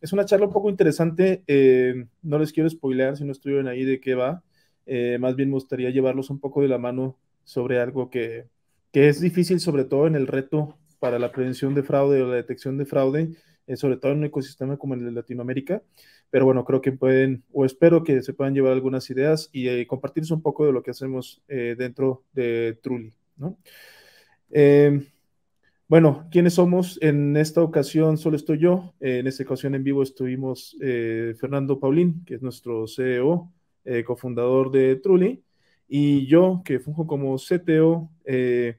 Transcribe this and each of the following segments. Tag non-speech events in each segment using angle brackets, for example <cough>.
es una charla un poco interesante, eh, no les quiero spoilear si no estuvieron ahí de qué va, eh, más bien me gustaría llevarlos un poco de la mano sobre algo que, que, es difícil, sobre todo en el reto para la prevención de fraude o la detección de fraude, eh, sobre todo en un ecosistema como el de Latinoamérica. Pero bueno, creo que pueden, o espero que se puedan llevar algunas ideas y compartirles un poco de lo que hacemos dentro de Trulli. ¿no? Bueno, ¿quiénes somos? En esta ocasión solo estoy yo. en esta ocasión en vivo estuvimos eh, Fernando Paulín, que es nuestro CEO, eh, cofundador de Truly, y yo, que funjo como CTO eh,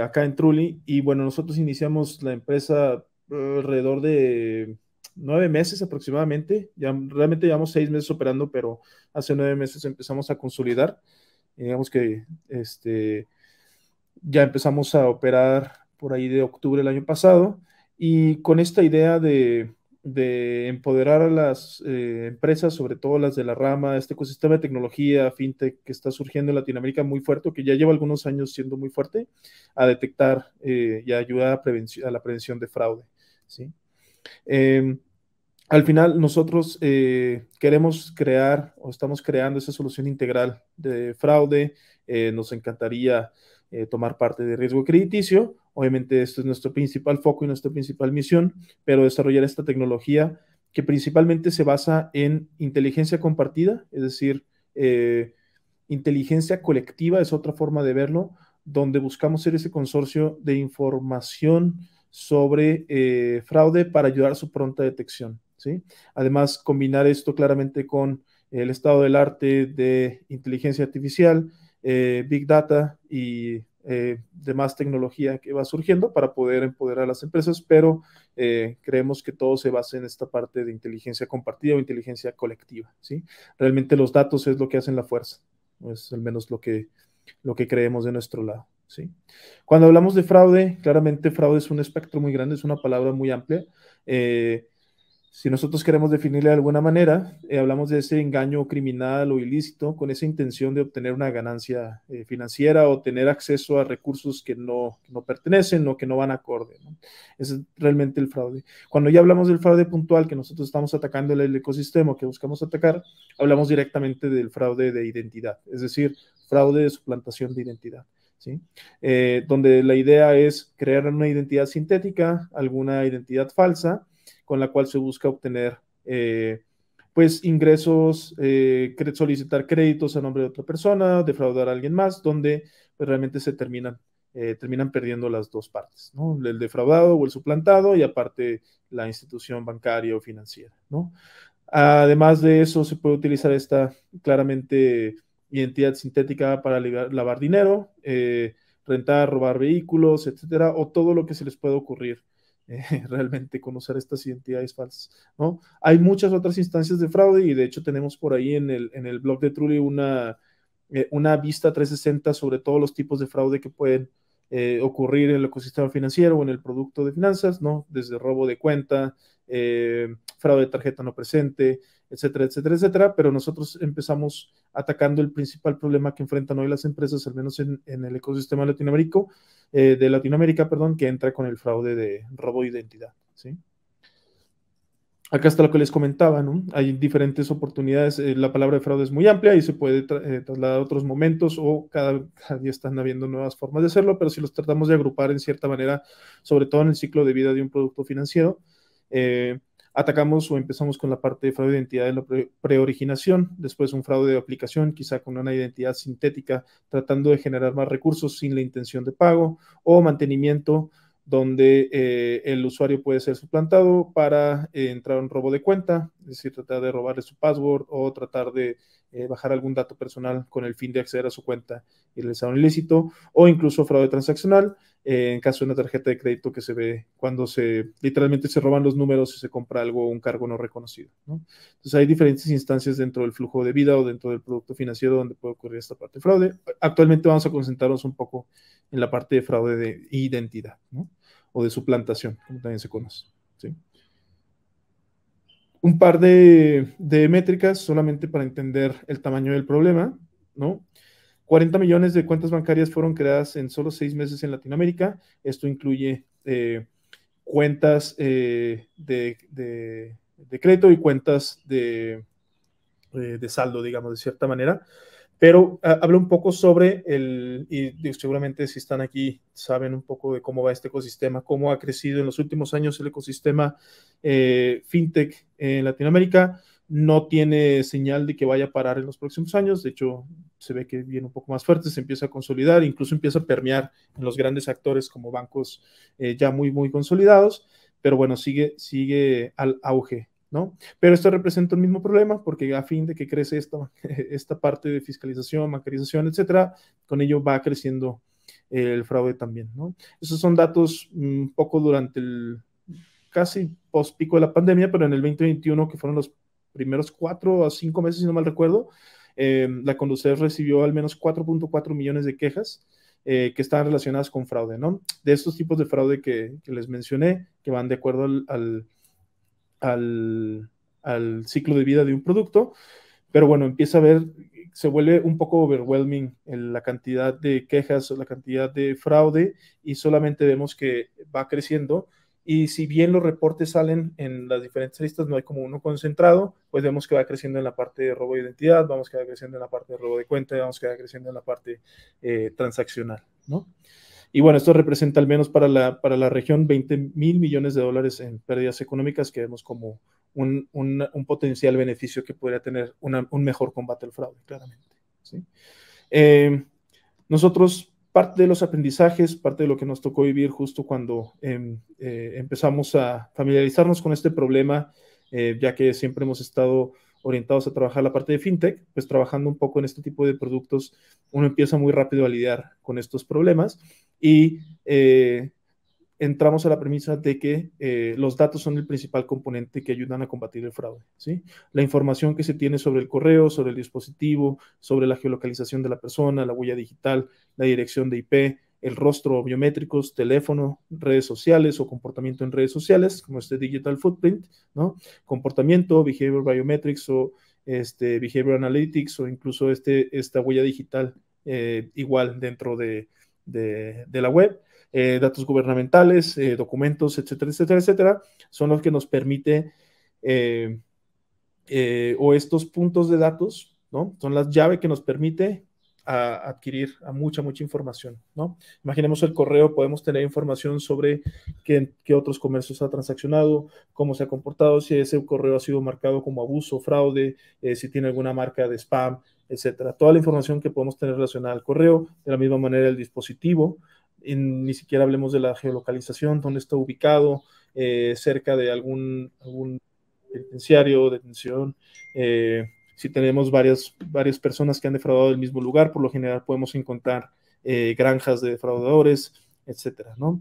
acá en Truly. Y bueno, nosotros iniciamos la empresa alrededor de nueve meses aproximadamente. Ya, realmente llevamos seis meses operando, pero hace nueve meses empezamos a consolidar. digamos que este, ya empezamos a operar por ahí de octubre del año pasado y con esta idea de, empoderar a las eh, empresas, sobre todo las de la rama, este ecosistema de tecnología, fintech que está surgiendo en Latinoamérica muy fuerte, que ya lleva algunos años siendo muy fuerte, a detectar eh, y ayudar a, a, la prevención de fraude. ¿sí? Em, al final, nosotros eh, queremos crear o estamos creando esa solución integral de fraude. Eh, nos encantaría eh, tomar parte de riesgo crediticio. Obviamente esto es nuestro principal foco y nuestra principal misión, pero desarrollar esta tecnología que principalmente se basa en inteligencia compartida, es decir, eh, inteligencia colectiva es otra forma de verlo, donde buscamos ser ese consorcio de información sobre eh, fraude para ayudar a su pronta detección. Además, combinar esto claramente con el estado del arte de inteligencia artificial, eh, Big Data y eh, demás tecnología que va surgiendo para poder empoderar a las empresas, pero eh, creemos que todo se basa en esta parte de inteligencia compartida o inteligencia colectiva. ¿sí? Realmente los datos es lo que hacen la fuerza, es al menos lo que, lo que creemos de nuestro lado. ¿sí? Cuando hablamos de fraude, claramente fraude es un espectro muy grande, es una palabra muy amplia si nosotros queremos definirle de alguna manera, eh, hablamos de ese engaño criminal o ilícito con esa intención de obtener una ganancia eh, financiera o tener acceso a recursos que no, no pertenecen o que no van acorde. ¿no? Es realmente el fraude. Cuando ya hablamos del fraude puntual, que nosotros estamos atacando el ecosistema que buscamos atacar, hablamos directamente del fraude de identidad, es decir, fraude de suplantación de identidad. ¿Sí? Eh, donde la idea es crear una identidad sintética, alguna identidad falsa, con la cual se busca obtener eh, pues ingresos, eh, solicitar créditos a nombre de otra persona, defraudar a alguien más, donde pues, realmente se terminan, eh, terminan perdiendo las dos partes, ¿no? El defraudado o el suplantado y aparte la institución bancaria o financiera, Además de eso, se puede utilizar esta claramente identidad sintética para lavar dinero, rentar, robar vehículos, etcétera, o todo lo que se les pueda ocurrir eh, <laughs> realmente conocer estas identidades falsas, ¿no? Hay muchas otras instancias de fraude y de hecho tenemos por ahí en el, en el blog de Trulli una, eh, una vista 360 sobre todos los tipos de fraude que pueden eh, ocurrir en el ecosistema financiero o en el producto de finanzas, ¿no? Desde robo de cuenta, fraude de tarjeta no presente, etcétera, etcétera, etcétera, pero nosotros empezamos atacando el principal problema que enfrentan hoy las empresas, al menos en, el ecosistema latinoamericano eh, de Latinoamérica, perdón, que entra con el fraude de robo de identidad, ¿sí? Acá está lo que les comentaba, ¿no? Hay diferentes oportunidades, eh, la palabra de fraude es muy amplia y se puede eh, trasladar a otros momentos o cada, cada, día están habiendo nuevas formas de hacerlo, pero si los tratamos de agrupar en cierta manera, sobre todo en el ciclo de vida de un producto financiero, eh, Atacamos o empezamos con la parte de fraude de identidad en la preoriginación, después un fraude de aplicación, quizá con una identidad sintética, tratando de generar más recursos sin la intención de pago, o mantenimiento, donde eh, el usuario puede ser suplantado para eh, entrar a un robo de cuenta, es decir, tratar de robarle su password o tratar de eh, bajar algún dato personal con el fin de acceder a su cuenta y realizar un ilícito, o incluso fraude transaccional, eh, en caso de una tarjeta de crédito que se ve cuando se literalmente se roban los números y se compra algo un cargo no reconocido. Entonces hay diferentes instancias dentro del flujo de vida o dentro del producto financiero donde puede ocurrir esta parte de fraude. Actualmente vamos a concentrarnos un poco en la parte de fraude de identidad o de suplantación, como también se conoce. ¿sí? un par de, métricas solamente para entender el tamaño del problema, ¿no? 40 millones de cuentas bancarias fueron creadas en solo seis meses en Latinoamérica. Esto incluye eh, cuentas eh, de, de, de, crédito y cuentas de, eh, saldo, digamos, de cierta manera pero hablo ah, habla un poco sobre el, y, seguramente si están aquí saben un poco de cómo va este ecosistema, cómo ha crecido en los últimos años el ecosistema eh, fintech en Latinoamérica. No tiene señal de que vaya a parar en los próximos años, de hecho se ve que viene un poco más fuerte, se empieza a consolidar, incluso empieza a permear en los grandes actores como bancos eh, ya muy, muy consolidados, pero bueno, sigue, sigue al auge ¿no? Pero esto representa el mismo problema porque a fin de que crece esta, <laughs> esta parte de fiscalización, bancarización, etcétera, con ello va creciendo el fraude también, ¿no? Esos son datos un mm, poco durante el casi post pico de la pandemia, pero en el 2021, que fueron los primeros cuatro a cinco meses, si no mal recuerdo, em, la conducir recibió al menos 4.4 millones de quejas eh, que estaban relacionadas con fraude, ¿no? De estos tipos de fraude que, les mencioné, que van de acuerdo al al, ciclo de vida de un producto, pero bueno, empieza a ver, se vuelve un poco overwhelming en la cantidad de quejas, la cantidad de fraude y solamente vemos que va creciendo. Y si bien los reportes salen en las diferentes listas, no hay como uno concentrado, pues vemos que va creciendo en la parte de robo de identidad, vamos a va creciendo en la parte de robo de cuenta, vamos que va creciendo en la parte eh, transaccional, ¿no? Y bueno, esto representa al menos para la, región 20 mil millones de dólares en pérdidas económicas que vemos como un, potencial beneficio que podría tener un mejor combate al fraude, claramente. Eh, nosotros, parte de los aprendizajes, parte de lo que nos tocó vivir justo cuando em, eh, empezamos a familiarizarnos con este problema, eh, ya que siempre hemos estado orientados a trabajar la parte de fintech, pues trabajando un poco en este tipo de productos, uno empieza muy rápido a lidiar con estos problemas y eh, entramos a la premisa de que eh, los datos son el principal componente que ayudan a combatir el fraude. ¿sí? La información que se tiene sobre el correo, sobre el dispositivo, sobre la geolocalización de la persona, la huella digital, la dirección de IP, el rostro biométricos, teléfono, redes sociales o comportamiento en redes sociales, como este digital footprint, ¿no? comportamiento, behavior biometrics o este, behavior analytics o incluso este, esta huella digital eh, igual dentro de, de, la web, eh, datos gubernamentales, eh, documentos, etcétera, etcétera, etcétera, son los que nos permite, eh, o estos puntos de datos, ¿no? Son las llaves que nos permite adquirir a mucha, mucha información, ¿no? Imaginemos el correo, podemos tener información sobre qué, otros comercios ha transaccionado, cómo se ha comportado, si ese correo ha sido marcado como abuso, fraude, si tiene alguna marca de spam, etcétera. Toda la información que podemos tener relacionada al correo, de la misma manera el dispositivo, ni siquiera hablemos de la geolocalización, dónde está ubicado, eh, cerca de algún, algún penitenciario, detención. Eh, si tenemos varias, varias personas que han defraudado del mismo lugar, por lo general podemos encontrar eh, granjas de defraudadores, etcétera, ¿no?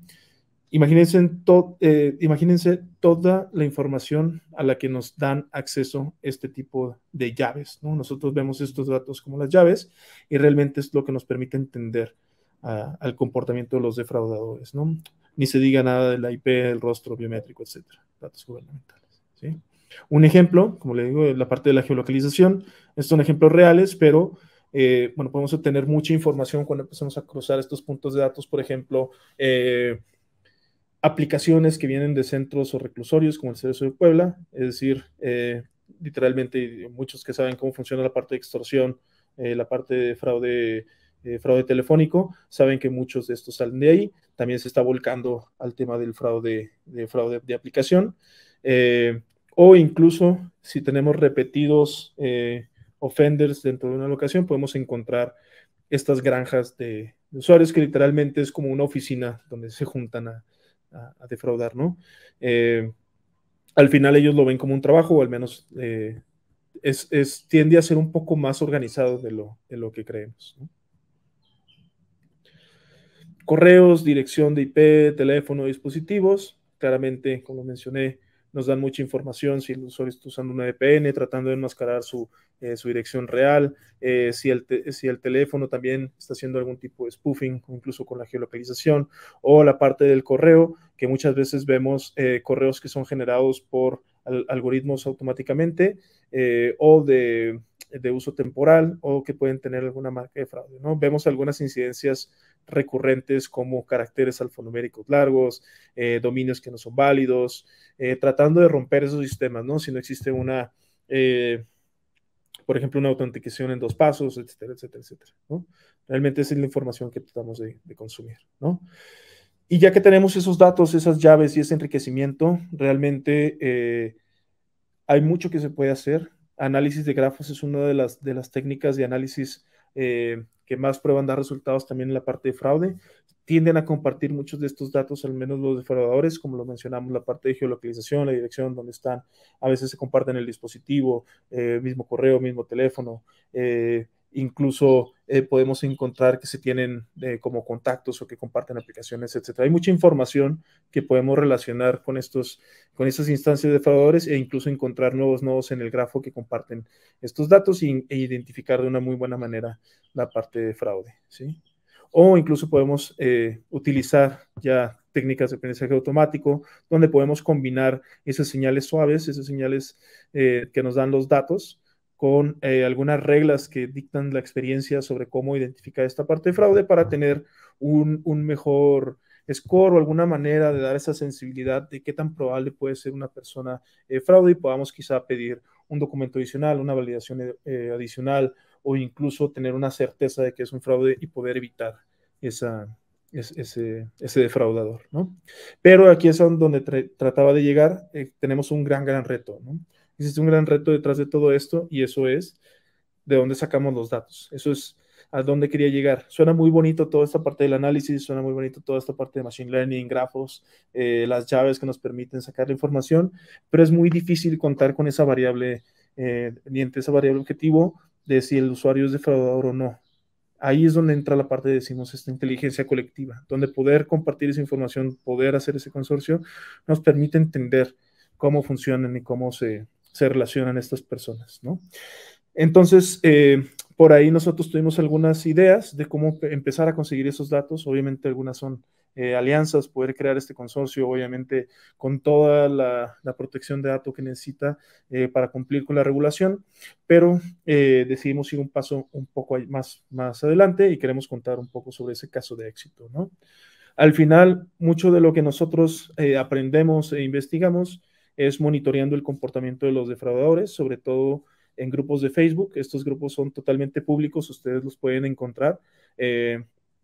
Imagínense, eh, imagínense toda la información a la que nos dan acceso este tipo de llaves. ¿no? Nosotros vemos estos datos como las llaves y realmente es lo que nos permite entender ah, al comportamiento de los defraudadores. ¿no? Ni se diga nada de la IP, el rostro biométrico, etcétera, datos gubernamentales. ¿sí? Un ejemplo, como le digo, la parte de la geolocalización, estos son ejemplos reales, pero eh, bueno, podemos obtener mucha información cuando empezamos a cruzar estos puntos de datos, por ejemplo, eh, aplicaciones que vienen de centros o reclusorios como el Cerezo de Puebla, es decir, eh, literalmente muchos que saben cómo funciona la parte de extorsión, eh, la parte de fraude, eh, fraude telefónico, saben que muchos de estos salen de ahí. También se está volcando al tema del fraude de, fraude de aplicación. o incluso si tenemos repetidos offenders dentro de una locación, podemos encontrar estas granjas de usuarios que literalmente es como una oficina donde se juntan a, a, defraudar, ¿no? Eh, al final ellos lo ven como un trabajo, o al menos eh, es, tiende a ser un poco más organizado de lo, de lo que creemos. Correos, dirección de IP, teléfono, dispositivos. Claramente, como mencioné, nos dan mucha información si el usuario está usando una e VPN, tratando de enmascarar su, eh, dirección real, eh, si, el si el teléfono también está haciendo algún tipo de spoofing, incluso con la geolocalización, o la parte del correo, que muchas veces vemos eh, correos que son generados por algoritmos automáticamente eh, o de, uso temporal o que pueden tener alguna marca de fraude. ¿no? Vemos algunas incidencias recurrentes como caracteres alfanuméricos largos, eh, dominios que no son válidos, eh, tratando de romper esos sistemas, ¿no? si no existe una, por ejemplo, una autenticación en dos pasos, etcétera, etcétera, etcétera. ¿no? Realmente es la información que tratamos de, de consumir. ¿no? Y ya que tenemos esos datos, esas llaves y ese enriquecimiento, realmente eh, hay mucho que se puede hacer. Análisis de grafos es una de las, de las técnicas de análisis eh, que más prueban dar resultados también en la parte de fraude. Tienden a compartir muchos de estos datos, al menos los defraudadores, como lo mencionamos, la parte de geolocalización, la dirección donde están. A veces se comparten el dispositivo, eh, mismo correo, mismo teléfono incluso eh, podemos encontrar que se tienen eh, como contactos o que comparten aplicaciones, etcétera. Hay mucha información que podemos relacionar con, estos, con estas instancias de fraudadores e incluso encontrar nuevos nodos en el grafo que comparten estos datos e identificar de una muy buena manera la parte de fraude. ¿sí? O incluso podemos eh, utilizar ya técnicas de aprendizaje automático, donde podemos combinar esas señales suaves, esas señales que nos dan los datos, con eh, algunas reglas que dictan la experiencia sobre cómo identificar esta parte de fraude para tener un, mejor score o alguna manera de dar esa sensibilidad de qué tan probable puede ser una persona eh, fraude y podamos quizá pedir un documento adicional, una validación eh, adicional o incluso tener una certeza de que es un fraude y poder evitar esa, ese, ese defraudador, ¿no? Pero aquí es donde trataba de llegar, eh, tenemos un gran, gran reto, ¿no? Existe un gran reto detrás de todo esto y eso es de dónde sacamos los datos. Eso es a dónde quería llegar. Suena muy bonito toda esta parte del análisis, suena muy bonito toda esta parte de machine learning, grafos, eh, las llaves que nos permiten sacar la información, pero es muy difícil contar con esa variable, eh, ni entre esa variable objetivo de si el usuario es defraudador o no ahí es donde entra la parte, decimos, esta inteligencia colectiva, donde poder compartir esa información, poder hacer ese consorcio, nos permite entender cómo funcionan y cómo se, relacionan estas personas, ¿no? Entonces, eh, por ahí nosotros tuvimos algunas ideas de cómo empezar a conseguir esos datos. Obviamente algunas son eh, alianzas, poder crear este consorcio, obviamente con toda la, protección de datos que necesita eh, para cumplir con la regulación, pero eh, decidimos ir un paso un poco más, más adelante y queremos contar un poco sobre ese caso de éxito. ¿no? Al final, mucho de lo que nosotros aprendemos e investigamos es monitoreando el comportamiento de los defraudadores, sobre todo en grupos de Facebook. Estos grupos son totalmente públicos, ustedes los pueden encontrar.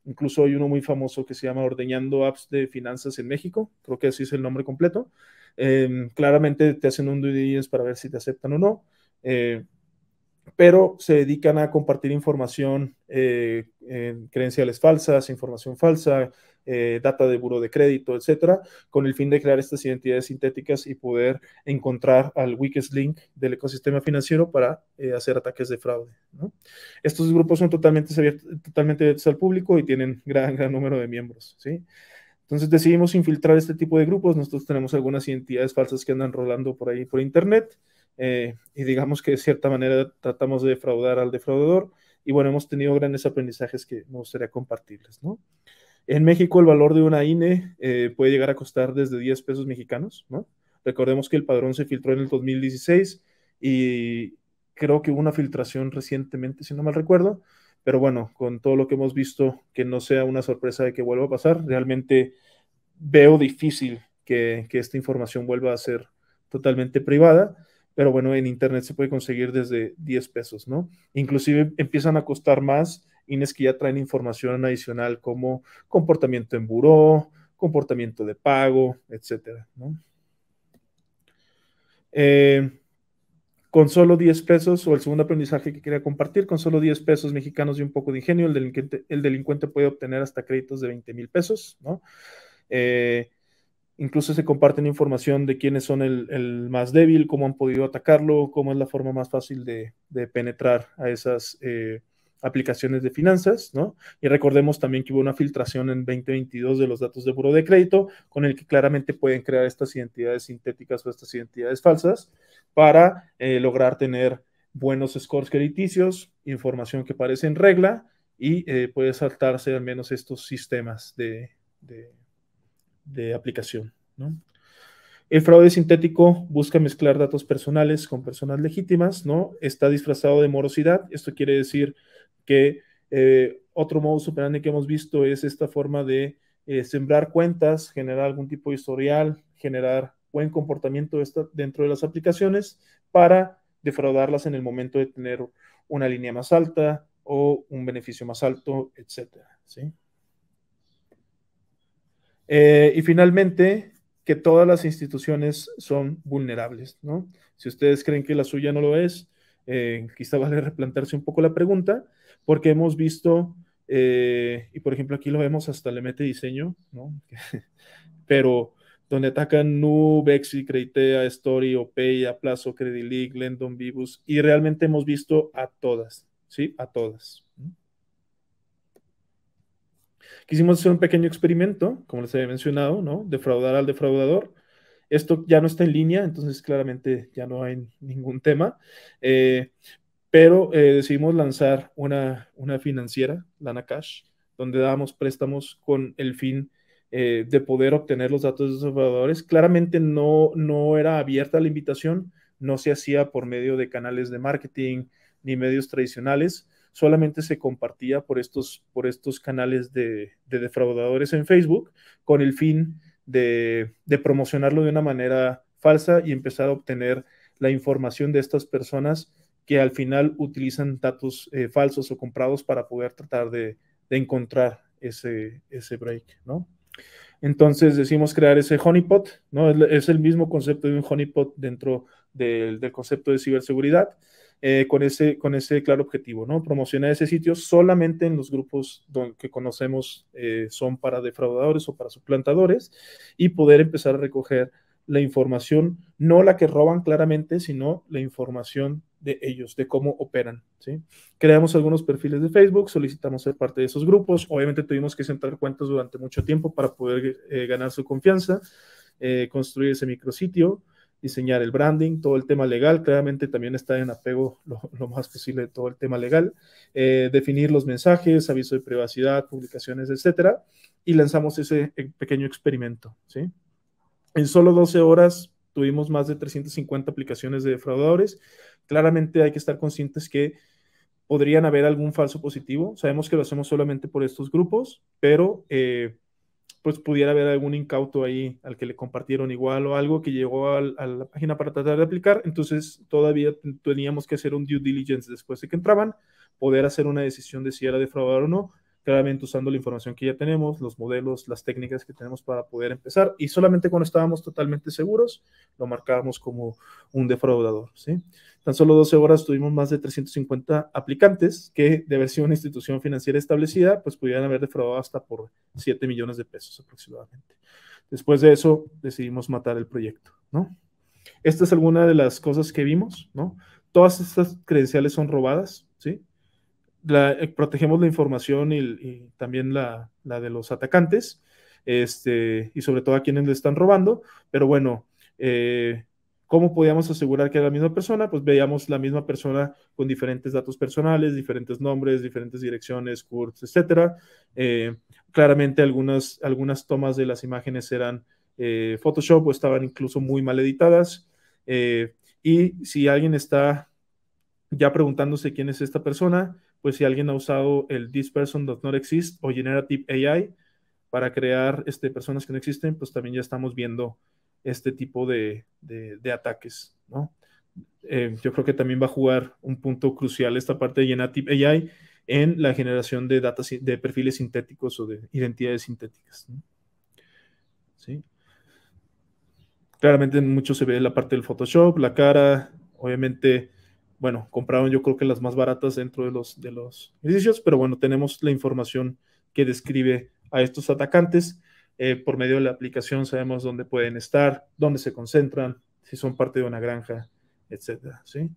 Incluso hay uno muy famoso que se llama Ordeñando Apps de Finanzas en México, creo que así es el nombre completo. Em, claramente te hacen un due para ver si te aceptan o no. Eh, pero se dedican a compartir información, eh, credenciales falsas, información falsa, eh, data de buro de crédito, etcétera, con el fin de crear estas identidades sintéticas y poder encontrar al weakest link del ecosistema financiero para eh, hacer ataques de fraude. Estos grupos son totalmente abiertos, totalmente al público y tienen gran, gran número de miembros. ¿sí? Entonces decidimos infiltrar este tipo de grupos. Nosotros tenemos algunas identidades falsas que andan rolando por ahí por internet. Eh, y digamos que de cierta manera tratamos de defraudar al defraudador. Y bueno, hemos tenido grandes aprendizajes que me gustaría compartirles, ¿no? En México el valor de una INE eh, puede llegar a costar desde 10 pesos mexicanos, ¿no? Recordemos que el padrón se filtró en el 2016 y creo que hubo una filtración recientemente, si no mal recuerdo, pero bueno, con todo lo que hemos visto, que no sea una sorpresa de que vuelva a pasar, realmente veo difícil que, que esta información vuelva a ser totalmente privada pero bueno, en internet se puede conseguir desde 10 pesos, ¿no? Inclusive empiezan a costar más INES que ya traen información adicional como comportamiento en buró, comportamiento de pago, etcétera, ¿no? Eh, con solo 10 pesos, o el segundo aprendizaje que quería compartir, con solo 10 pesos mexicanos y un poco de ingenio, el delincuente, el delincuente puede obtener hasta créditos de 20 mil pesos, ¿no? Eh, Incluso se comparten información de quiénes son el, más débil, cómo han podido atacarlo, cómo es la forma más fácil de, penetrar a esas eh, aplicaciones de finanzas, ¿no? Y recordemos también que hubo una filtración en 2022 de los datos de buro de crédito, con el que claramente pueden crear estas identidades sintéticas o estas identidades falsas para eh, lograr tener buenos scores crediticios, información que parece en regla y eh, puede saltarse al menos estos sistemas de, de aplicación. ¿no? El fraude sintético busca mezclar datos personales con personas legítimas, ¿no? Está disfrazado de morosidad. Esto quiere decir que eh, otro modo operandi que hemos visto es esta forma de eh, sembrar cuentas, generar algún tipo de historial, generar buen comportamiento dentro de las aplicaciones para defraudarlas en el momento de tener una línea más alta o un beneficio más alto, etcétera, ¿sí? Eh, y finalmente, que todas las instituciones son vulnerables, ¿no? Si ustedes creen que la suya no lo es, eh, quizá vale replantarse un poco la pregunta, porque hemos visto, eh, y por ejemplo aquí lo vemos hasta le mete diseño, ¿no? <laughs> Pero donde atacan Nubex, Bexi, Creitea, Story, Opeia, Plazo, Credilic, Lendon, Vivus, y realmente hemos visto a todas, ¿sí? A todas. Quisimos hacer un pequeño experimento, como les había mencionado, ¿no? Defraudar al defraudador. Esto ya no está en línea, entonces claramente ya no hay ningún tema. Eh, pero eh, decidimos lanzar una, financiera, Lana Cash, donde dábamos préstamos con el fin eh, de poder obtener los datos de los defraudadores. Claramente no era abierta la invitación, no se hacía por medio de canales de marketing ni medios tradicionales solamente se compartía por estos, por estos canales de, defraudadores en Facebook con el fin de, promocionarlo de una manera falsa y empezar a obtener la información de estas personas que al final utilizan datos eh, falsos o comprados para poder tratar de, encontrar ese, ese break, ¿no? Entonces decimos crear ese honeypot, ¿no? Es, el mismo concepto de un honeypot dentro del concepto de ciberseguridad. Eh, con, ese, con ese claro objetivo, ¿no? Promocionar ese sitio solamente en los grupos que conocemos eh, son para defraudadores o para suplantadores y poder empezar a recoger la información, no la que roban claramente, sino la información de ellos, de cómo operan. ¿sí? Creamos algunos perfiles de Facebook, solicitamos ser parte de esos grupos, obviamente tuvimos que centrar cuentas durante mucho tiempo para poder eh, ganar su confianza, construir ese micrositio, diseñar el branding, todo el tema legal, claramente también está en apego lo, más posible de todo el tema legal, eh, definir los mensajes, aviso de privacidad, publicaciones, etcétera, y lanzamos ese eh, pequeño experimento, ¿sí? En solo 12 horas tuvimos más de 350 aplicaciones de defraudadores. Claramente hay que estar conscientes que podrían haber algún falso positivo. Sabemos que lo hacemos solamente por estos grupos, pero eh, pues pudiera haber algún incauto ahí al que le compartieron igual o algo que llegó a la página para tratar de aplicar, entonces todavía teníamos que hacer un due diligence después de que entraban, poder hacer una decisión de si era defraudar o no, claramente usando la información que ya tenemos, los modelos, las técnicas que tenemos para poder empezar. Y solamente cuando estábamos totalmente seguros, lo marcábamos como un defraudador. ¿sí? Tan solo 12 horas tuvimos más de 350 aplicantes que, de haber sido una institución financiera establecida, pues pudieran haber defraudado hasta por 7 millones de pesos aproximadamente. Después de eso, decidimos matar el proyecto, ¿no? Esta es alguna de las cosas que vimos, ¿no? Todas estas credenciales son robadas, ¿sí? Eh, protegemos la información y, también la, de los atacantes, este, y sobre todo a quienes le están robando, pero bueno, eh, ¿cómo podíamos asegurar que era la misma persona? Pues veíamos la misma persona con diferentes datos personales, diferentes nombres, diferentes direcciones, CURTS, etcétera. Eh, claramente algunas, algunas tomas de las imágenes eran Photoshop o estaban incluso muy mal editadas. y si alguien está ya preguntándose quién es esta persona, pues si alguien ha usado el This Person Does Not Exist o Generative AI para crear este, personas que no existen, pues también ya estamos viendo este tipo de, ataques, eh, yo creo que también va a jugar un punto crucial esta parte de Generative AI en la generación de, datos, de perfiles sintéticos o de identidades sintéticas. ¿Sí? Claramente mucho se ve la parte del Photoshop, la cara, obviamente bueno, compraron yo creo que las más baratas dentro de los, de los edificios, pero bueno, tenemos la información que describe a estos atacantes. Eh, por medio de la aplicación sabemos dónde pueden estar, dónde se concentran, si son parte de una granja, etcétera, ¿sí?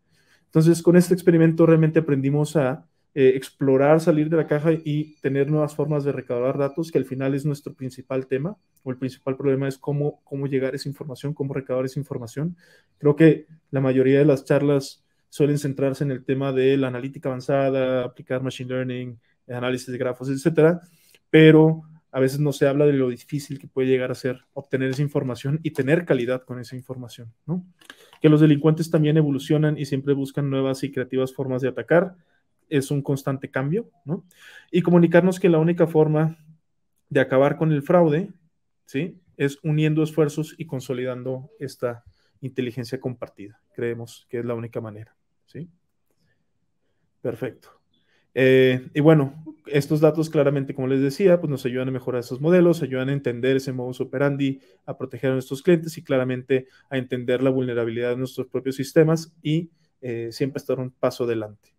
Entonces, con este experimento realmente aprendimos a eh, explorar, salir de la caja y tener nuevas formas de recaudar datos, que al final es nuestro principal tema, o el principal problema es cómo, cómo llegar a esa información, cómo recabar esa información. Creo que la mayoría de las charlas suelen centrarse en el tema de la analítica avanzada, aplicar machine learning, análisis de grafos, etcétera, pero a veces no se habla de lo difícil que puede llegar a ser obtener esa información y tener calidad con esa información, ¿no? Que los delincuentes también evolucionan y siempre buscan nuevas y creativas formas de atacar, es un constante cambio, ¿no? Y comunicarnos que la única forma de acabar con el fraude, ¿sí? Es uniendo esfuerzos y consolidando esta inteligencia compartida. Creemos que es la única manera. ¿sí? Perfecto. Eh, y bueno, estos datos claramente, como les decía, pues nos ayudan a mejorar esos modelos, ayudan a entender ese modus operandi, a proteger a nuestros clientes y claramente a entender la vulnerabilidad de nuestros propios sistemas y eh, siempre estar un paso adelante.